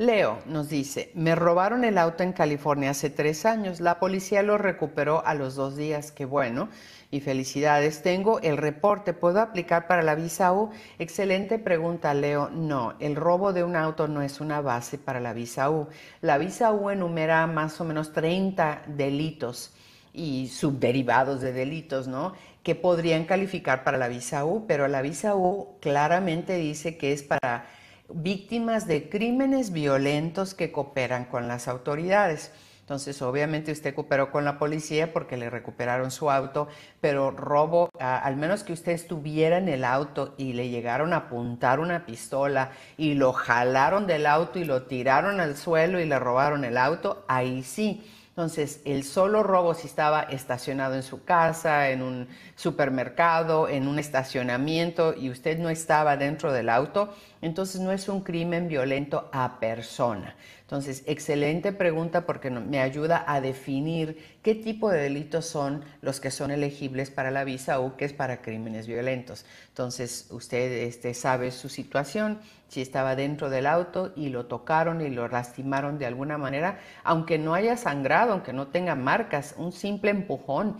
Leo nos dice, me robaron el auto en California hace tres años, la policía lo recuperó a los dos días, qué bueno, y felicidades, tengo el reporte, ¿puedo aplicar para la visa U? Excelente pregunta, Leo, no, el robo de un auto no es una base para la visa U. La visa U enumera más o menos 30 delitos y subderivados de delitos, ¿no? Que podrían calificar para la visa U, pero la visa U claramente dice que es para víctimas de crímenes violentos que cooperan con las autoridades. Entonces, obviamente usted cooperó con la policía porque le recuperaron su auto, pero robo, al menos que usted estuviera en el auto y le llegaron a apuntar una pistola y lo jalaron del auto y lo tiraron al suelo y le robaron el auto, ahí sí. Entonces, el solo robo si estaba estacionado en su casa, en un supermercado, en un estacionamiento y usted no estaba dentro del auto, entonces no es un crimen violento a persona. Entonces, excelente pregunta porque me ayuda a definir qué tipo de delitos son los que son elegibles para la visa o que es para crímenes violentos. Entonces, usted este, sabe su situación, si estaba dentro del auto y lo tocaron y lo lastimaron de alguna manera, aunque no haya sangrado aunque no tenga marcas, un simple empujón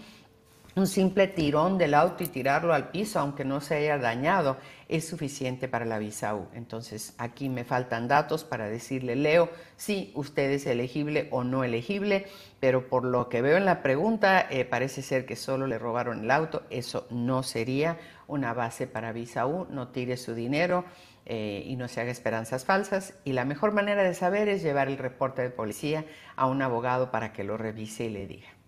un simple tirón del auto y tirarlo al piso, aunque no se haya dañado, es suficiente para la visa U. Entonces, aquí me faltan datos para decirle, Leo, si usted es elegible o no elegible, pero por lo que veo en la pregunta, eh, parece ser que solo le robaron el auto. Eso no sería una base para visa U. No tire su dinero eh, y no se haga esperanzas falsas. Y la mejor manera de saber es llevar el reporte de policía a un abogado para que lo revise y le diga.